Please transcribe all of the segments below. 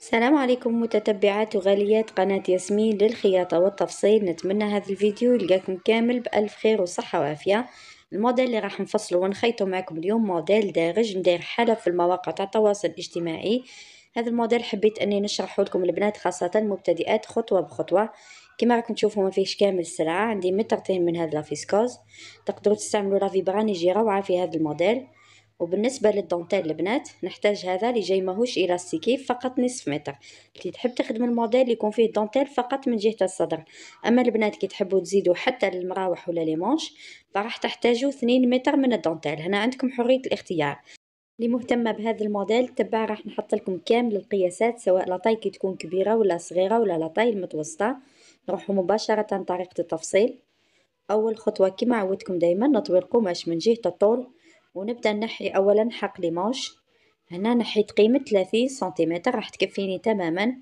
السلام عليكم متتبعات وغاليات قناة ياسمين للخياطة والتفصيل نتمنى هذا الفيديو يلقاكم كامل بألف خير وصحة وعافية الموديل اللي راح نفصله ونخيطه معكم اليوم موديل دارج ندير حالة في المواقع تاع التواصل الاجتماعي هذا الموديل حبيت اني نشرحه لكم البنات خاصة المبتدئات خطوة بخطوة كما راكم تشوفوا ما فيهش كامل السلعة عندي مترتين من هذا لافيسكوز تقدروا تستعملوا لافيبران يجي روعة في هذا الموديل وبالنسبه للدونتيل البنات نحتاج هذا اللي جاي ماهوش الاستيكي فقط نصف متر كي تحب تخدم الموديل يكون فيه الدونتيل فقط من جهه الصدر اما البنات كي تحبوا تزيدوا حتى للمراوح ولا ليمونش فراح تحتاجوا 2 متر من الدونتيل هنا عندكم حريه الاختيار اللي مهتمه بهذا الموديل تبع راح نحط لكم كامل القياسات سواء لطاي كي تكون كبيره ولا صغيره ولا لطاي المتوسطه نروحوا مباشره طريقه التفصيل اول خطوه كما عودتكم دائما نطوي القماش من جهه الطول ونبدأ نحي أولا حق ليمونج هنا نحيت قيمة 30 سنتيمتر راح تكفيني تماما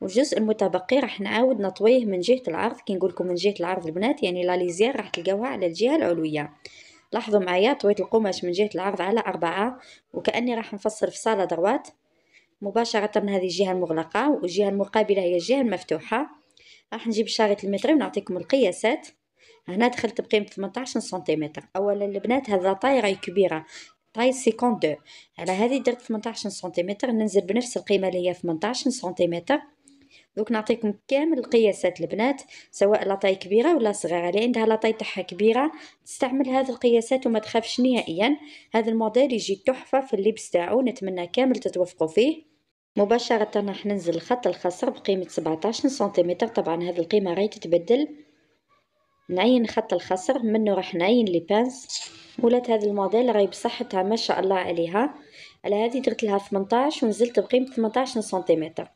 والجزء المتبقي راح نعاود نطويه من جهة العرض كي نقول من جهة العرض البنات يعني لا ليزير راح تلقاوها على الجهة العلوية لاحظوا معايا طويت القماش من جهة العرض على أربعة وكأني راح نفصل في صالة دروات مباشرة من هذه الجهة المغلقة والجهة المقابلة هي الجهة المفتوحة راح نجيب شريط المتر ونعطيكم القياسات هنا دخلت بقيمة 18 سنتيمتر اولا البنات هذا راهي كبيرة طاي دو على هذه درت 18 سنتيمتر ننزل بنفس القيمة اللي هي 18 سنتيمتر دوك نعطيكم كامل القياسات البنات سواء لاطاي كبيره ولا صغيره اللي عندها لاطاي تاعها كبيره تستعمل هذه القياسات وما تخافش نهائيا هذا الموديل يجي تحفه في اللبس تاعو نتمنى كامل تتوافقوا فيه مباشره راح ننزل الخط الخصر بقيمه 17 سنتيمتر طبعا هذه القيمه راهي تتبدل نعين خط الخصر منه راح نعين لي بانس ولات هذا الموديل راهي بصحتها ما شاء الله عليها على هذه درت لها 18 ونزلت بقيمه 18 سنتيمتر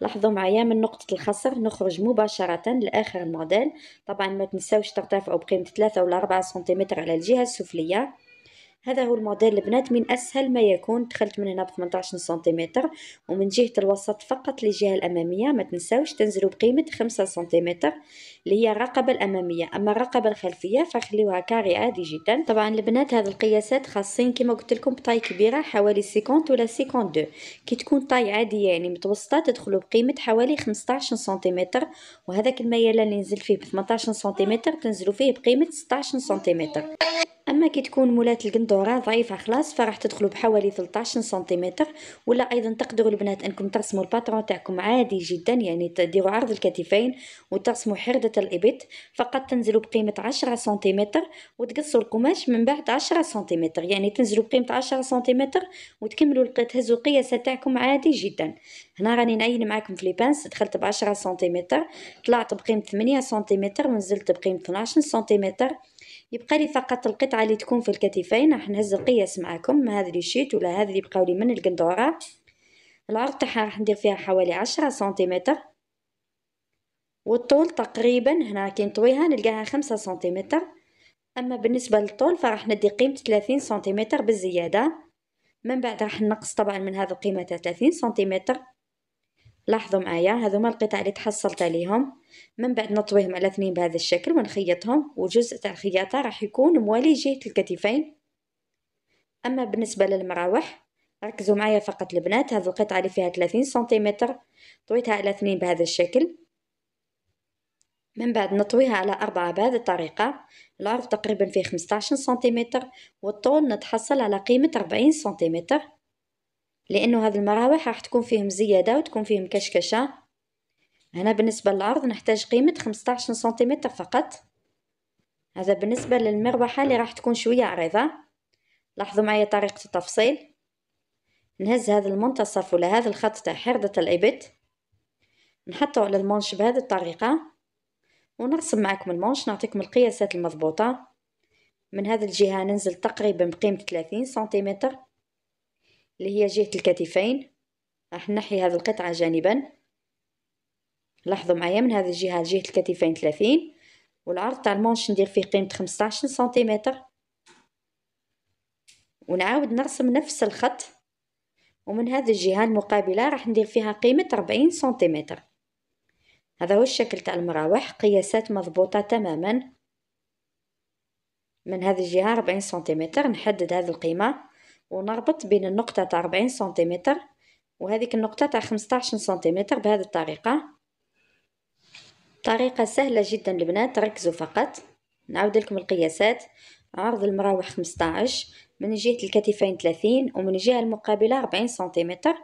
لاحظوا معايا من نقطة الخصر نخرج مباشرة لآخر الموديل طبعا ما تنساوش ترتفعوا بقيمة 3 ولا 4 سنتيمتر على الجهة السفلية هذا هو الموديل البنات من اسهل ما يكون دخلت من هنا ب 18 سنتيمتر ومن جهه الوسط فقط للجهه الاماميه ما تنساوش تنزلوا بقيمه 5 سنتيمتر اللي هي الرقبه الاماميه اما الرقبه الخلفيه فخليوها كاري عادي جدا طبعا البنات هذا القياسات خاصين كما قلت لكم بطاي كبيره حوالي 50 ولا 52 كي تكون طاي عاديه يعني متوسطه تدخلوا بقيمه حوالي 15 سنتيمتر وهذاك الميلان اللي نزل فيه ب 18 سنتيمتر تنزلوا فيه بقيمه 16 سنتيمتر اما كي تكون مولات القندوره ضعيفه خلاص فراح تدخلوا بحوالي 13 سنتيمتر ولا ايضا تقدروا البنات انكم ترسموا الباترون تاعكم عادي جدا يعني تديروا عرض الكتفين وترسموا حرده الابط فقط تنزلوا بقيمه 10 سنتيمتر وتقصوا القماش من بعد 10 سنتيمتر يعني تنزلوا بقيمه 10 سنتيمتر وتكملوا تهزوا القياسه تاعكم عادي جدا هنا راني نعين معاكم في لي بانس دخلت 10 سنتيمتر طلعت بقيمة 8 سنتيمتر ونزلت بقيمة 12 سنتيمتر يبقى لي فقط القطعة اللي تكون في الكتفين راح نهز القياس معاكم ما هذا اللي شيت ولا هذا اللي بقاو لي من القندورة العرض تاعها راح ندير فيها حوالي 10 سنتيمتر والطول تقريبا هنا كي نطويها نلقاها 5 سنتيمتر اما بالنسبه للطول فراح ندي قيمه 30 سنتيمتر بالزياده من بعد راح نقص طبعا من هذه القيمه تاع 30 سنتيمتر لاحظوا معايا ما القطع اللي تحصلت عليهم من بعد نطويهم على اثنين بهذا الشكل ونخيطهم وجزء تاع الخياطه راح يكون موالي جهه الكتفين اما بالنسبه للمراوح ركزوا معايا فقط البنات هذه القطعه اللي فيها 30 سنتيمتر طويتها على اثنين بهذا الشكل من بعد نطويها على أربعة بهذه الطريقة العرض تقريبا فيه 15 سنتيمتر والطول نتحصل على قيمة 40 سنتيمتر لانه هاد المراوح راح تكون فيهم زياده وتكون فيهم كشكشه هنا بالنسبه للعرض نحتاج قيمه 15 سنتيمتر فقط هذا بالنسبه للمروحه اللي راح تكون شويه عريضه لاحظوا معايا طريقه التفصيل نهز هذا المنتصف ولا هذا الخط تاع حرده الابد نحطه على المونش بهذه الطريقه ونرسم معكم المونش نعطيكم القياسات المضبوطه من هذه الجهه ننزل تقريبا بقيمه 30 سنتيمتر اللي هي جهة الكتفين راح نحي هذه القطعة جانبا لاحظوا معايا من هذه الجهة جهة الكتفين ثلاثين والعرض تاع المونش ندير فيه قيمة خمسطاعشن سنتيمتر ونعاود نرسم نفس الخط ومن هذه الجهة المقابلة راح ندير فيها قيمة ربعين سنتيمتر هذا هو الشكل تاع المراوح قياسات مضبوطة تماما من هذه الجهة ربعين سنتيمتر نحدد هذه القيمة ونربط بين النقطة تاع 40 سنتيمتر وهذيك النقطة تاع 15 سنتيمتر بهذه الطريقة طريقة سهلة جدا البنات تركزوا فقط نعود لكم القياسات عرض المراوح 15 من جهة الكتفين 30 ومن جهة المقابلة 40 سنتيمتر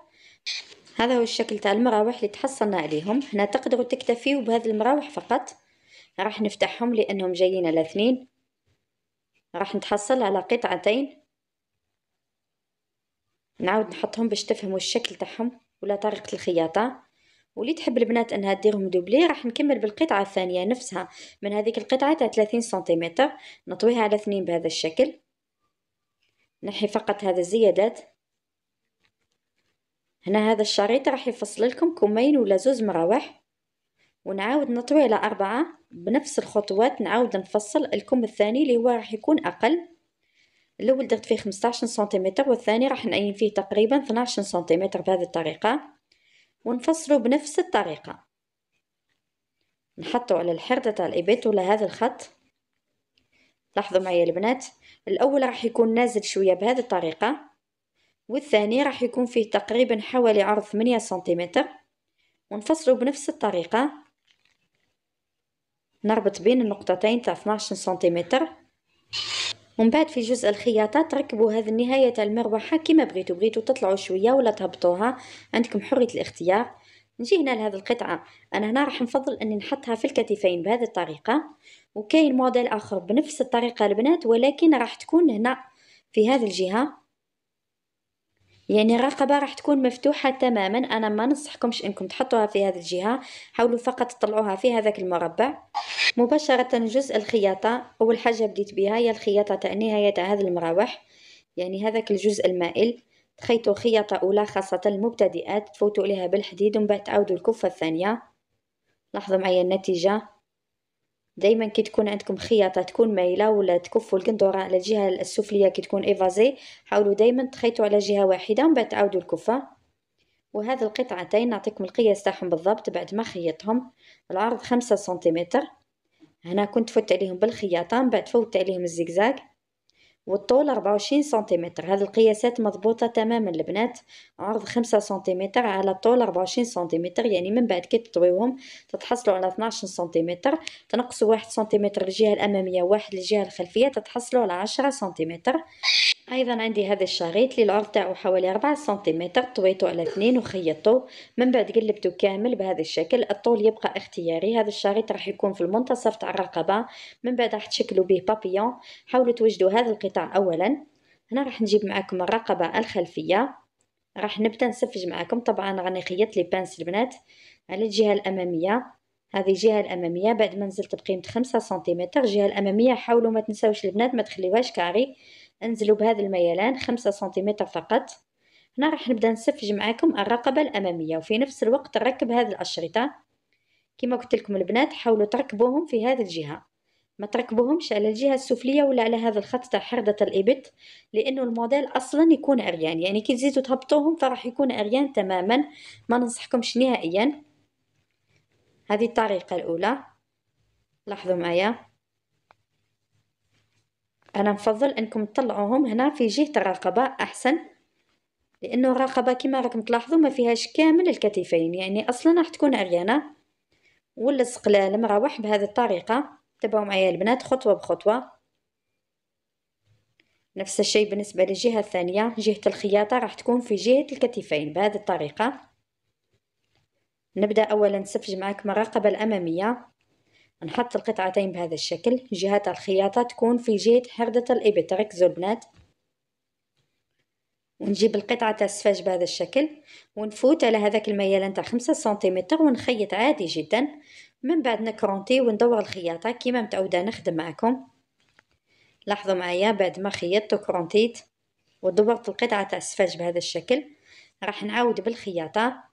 هذا هو الشكل تاع المراوح اللي تحصلنا عليهم هنا تقدروا تكتفيوا بهذه المراوح فقط راح نفتحهم لانهم جايين على اثنين راح نتحصل على قطعتين نعاود نحطهم باش تفهموا الشكل تاعهم ولا طريقه الخياطه واللي تحب البنات انها ديرهم دوبلي راح نكمل بالقطعه الثانيه نفسها من هذيك القطعه تاع 30 سنتيمتر نطويها على اثنين بهذا الشكل نحي فقط هذا الزيادات هنا هذا الشريط راح يفصل لكم كمين ولا زوز مراوح ونعاود نطوي على أربعة بنفس الخطوات نعاود نفصل الكم الثاني اللي هو راح يكون أقل الاول درت فيه 15 سنتيمتر والثاني راح نعين فيه تقريبا 12 سنتيمتر بهذه الطريقه ونفصله بنفس الطريقه نحطه على الحردة تاع الابيت ولا هذا الخط لاحظوا معايا البنات الاول راح يكون نازل شويه بهذه الطريقه والثاني راح يكون فيه تقريبا حوالي عرض 8 سنتيمتر ونفصله بنفس الطريقه نربط بين النقطتين تاع 12 سنتيمتر ومن بعد في جزء الخياطة تركبوا هذه النهاية المروحة كما بغيتو بغيتو تطلعوا شوية ولا تهبطوها عندكم حرية الاختيار نجي هنا لهذه القطعة أنا هنا راح نفضل أني نحطها في الكتفين بهذه الطريقة وكاين موديل آخر بنفس الطريقة البنات ولكن راح تكون هنا في هذه الجهة يعني الرقبة راح تكون مفتوحة تماما أنا ما ننصحكمش أنكم تحطوها في هذه الجهة حاولوا فقط تطلعوها في هذاك المربع مباشرة جزء الخياطة أول حاجة بديت بها هي الخياطة تاع نهاية هذا المراوح يعني هذاك الجزء المائل تخيطوا خياطة أولى خاصة المبتدئات تفوتوا عليها بالحديد ومن بعد تعاودوا الكفة الثانية لاحظوا معايا النتيجة دائما كي تكون عندكم خياطه تكون مايله ولا تكفوا القندوره على الجهه السفليه كي تكون ايفازي حاولوا دائما تخيطوا على جهه واحده ومن بعد تعاودوا الكفه وهذا القطعتين نعطيكم القياس تاعهم بالضبط بعد ما خيطهم العرض خمسة سنتيمتر هنا كنت فوت عليهم بالخياطه من بعد فوت عليهم الزيكزاك والطول 24 سنتيمتر هذه القياسات مضبوطه تماما البنات عرض 5 سنتيمتر على طول 24 سنتيمتر يعني من بعد كي تطويوهم تتحصلوا على 12 سنتيمتر تنقصوا 1 سنتيمتر للجهه الاماميه 1 للجهه الخلفيه تتحصلوا على 10 سنتيمتر ايضا عندي هذا الشريط اللي العرض تاعو حوالي 4 سنتيمتر طويته على اثنين وخيطته من بعد قلبته كامل بهذا الشكل الطول يبقى اختياري هذا الشريط راح يكون في المنتصف تاع الرقبه من بعد راح تشكلوا به بابيون حاولوا توجدوا هذا القطاع اولا هنا راح نجيب معكم الرقبه الخلفيه راح نبدا نسفج معكم طبعا راني خيطت لي بانس البنات على الجهه الاماميه هذه الجهه الاماميه بعد ما نزلت بقيمه 5 سنتيمتر الجهه الاماميه حاولوا ما تنساوش البنات ما تخليوهاش كاري انزلوا بهذا الميلان خمسة سنتيمتر فقط هنا راح نبدا نسفج معاكم الرقبه الاماميه وفي نفس الوقت نركب هذه الاشرطه كما قلت لكم البنات حاولوا تركبوهم في هذه الجهه ما تركبوهمش على الجهه السفليه ولا على هذا الخط تاع حرده الابط لانه الموديل اصلا يكون عريان يعني كي تزيدوا تهبطوهم فراح يكون عريان تماما ما ننصحكمش نهائيا هذه الطريقه الاولى لاحظوا معايا انا نفضل انكم تطلعوهم هنا في جهه الرقبه احسن لانه الرقبه كما راكم تلاحظوا ما فيهاش كامل الكتفين يعني اصلا راح تكون عريانه ولا لها المراوح بهذه الطريقه تبعوا معايا البنات خطوه بخطوه نفس الشيء بالنسبه للجهه الثانيه جهه الخياطه راح تكون في جهه الكتفين بهذه الطريقه نبدا اولا نسفج معاكم الرقبه الاماميه نحط القطعتين بهذا الشكل جهات الخياطة تكون في جهة حردة الإبط ركزوا البنات ونجيب القطعة تاع السفاج بهذا الشكل ونفوت على هذاك الميال تاع خمسة سنتيمتر ونخيط عادي جدا من بعد نكرونتي وندور الخياطة كيما متعودة نخدم معكم لاحظوا معايا بعد ما خيطت وكرونتيت ودورت القطعة تاع السفاج بهذا الشكل راح نعاود بالخياطة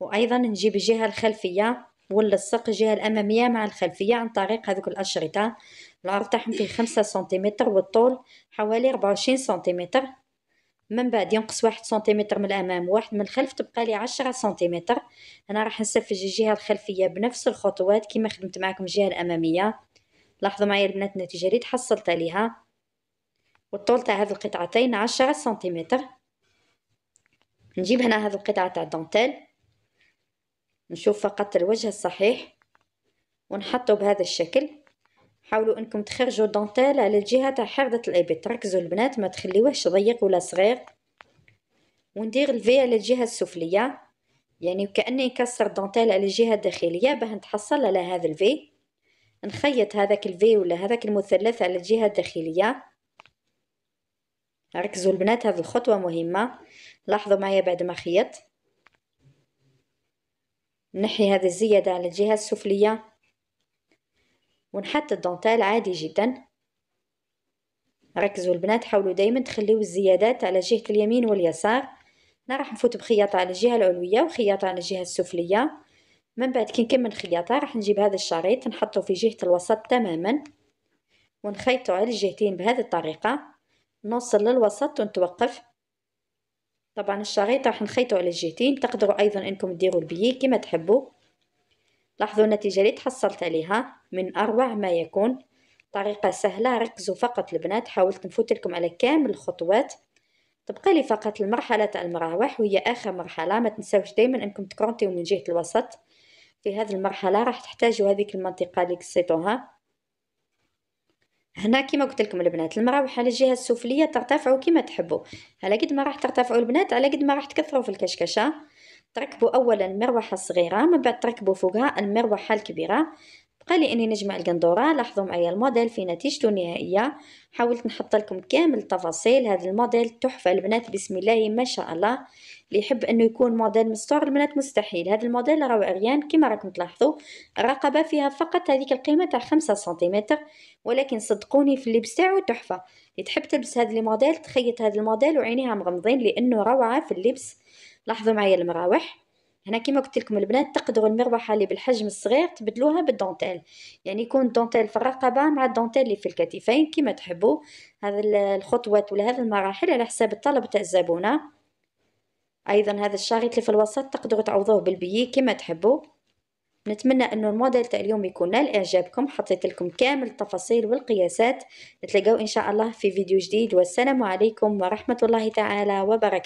وأيضا نجيب الجهة الخلفية ونلصق الجهه الاماميه مع الخلفيه عن طريق هذوك الاشرطه العرض تاعهم فيه خمسة سنتيمتر والطول حوالي 24 وعشرين سنتيمتر من بعد ينقص واحد سنتيمتر من الامام وواحد من الخلف تبقى لي 10 سنتيمتر انا راح نسفج الجهه الخلفيه بنفس الخطوات كما خدمت معكم الجهه الاماميه لاحظوا معايا البنات النتيجه اللي تحصلت عليها والطول تاع هذه القطعتين 10 سنتيمتر نجيب هنا هذه القطعه تاع الدونتيل نشوف فقط الوجه الصحيح ونحطه بهذا الشكل حاولوا انكم تخرجوا الدونتيل على الجهه تاع حردة الابط ركزوا البنات ما تخليوهش ضيق ولا صغير وندير الفي على الجهه السفليه يعني وكاني نكسر الدونتيل على الجهه الداخليه باه نتحصل على هذا الفي نخيط هذاك الفي ولا هذاك المثلث على الجهه الداخليه ركزوا البنات هذه الخطوه مهمه لاحظوا معايا بعد ما خيطت نحي هذه الزيادة على الجهة السفلية ونحط الدونتال عادي جدا ركزوا البنات حاولوا دايما تخليو الزيادات على جهة اليمين واليسار انا راح نفوت بخياطة على الجهة العلوية وخياطة على الجهة السفلية من بعد كي نكمل خياطة راح نجيب هذا الشريط نحطه في جهة الوسط تماما ونخيطه على الجهتين بهذه الطريقة نوصل للوسط ونتوقف طبعا الشريط راح نخيطو على الجهتين تقدروا ايضا انكم ديروا البيي كما تحبوا لاحظوا النتيجة اللي تحصلت عليها من اروع ما يكون طريقة سهلة ركزوا فقط البنات حاولت نفوت لكم على كامل الخطوات تبقى لي فقط المرحلة تاع المراوح وهي اخر مرحلة ما تنساوش دائما انكم تكرونتيو من جهة الوسط في هذه المرحلة راح تحتاجوا هذيك المنطقة اللي قصيتوها هنا كما قلت لكم البنات المراوح على الجهه السفليه ترتفعوا كما تحبوا على قد ما راح ترتفعوا البنات على قد ما راح تكثروا في الكشكشه تركبوا اولا مروحه صغيره من بعد تركبوا فوقها المروحه الكبيره قال اني نجمع القندوره لاحظوا معايا الموديل في نتيجته النهائيه حاولت نحط لكم كامل التفاصيل هذا الموديل تحفه البنات بسم الله ما شاء الله اللي يحب انه يكون موديل مستور البنات مستحيل هذا الموديل راهو عريان كما راكم تلاحظوا الرقبه فيها فقط هذيك القيمه تاع 5 سنتيمتر ولكن صدقوني في اللبس تاعو تحفه اللي تحب تلبس هذا الموديل تخيط هذا الموديل وعينيها مغمضين لانه روعه في اللبس لاحظوا معايا المراوح هنا كيما قلت لكم البنات تقدروا المروحه اللي بالحجم الصغير تبدلوها بالدونتيل يعني يكون الدونتيل في الرقبه مع الدونتيل اللي في الكتفين كيما تحبوا هذا الخطوات ولا هذه المراحل على حساب الطلب تاع الزبونه ايضا هذا الشريط اللي في الوسط تقدروا تعوضوه بالبيي كيما تحبوا نتمنى انه الموديل تاع اليوم يكون نال اعجابكم حطيت لكم كامل التفاصيل والقياسات نتلاقاو ان شاء الله في فيديو جديد والسلام عليكم ورحمه الله تعالى وبركاته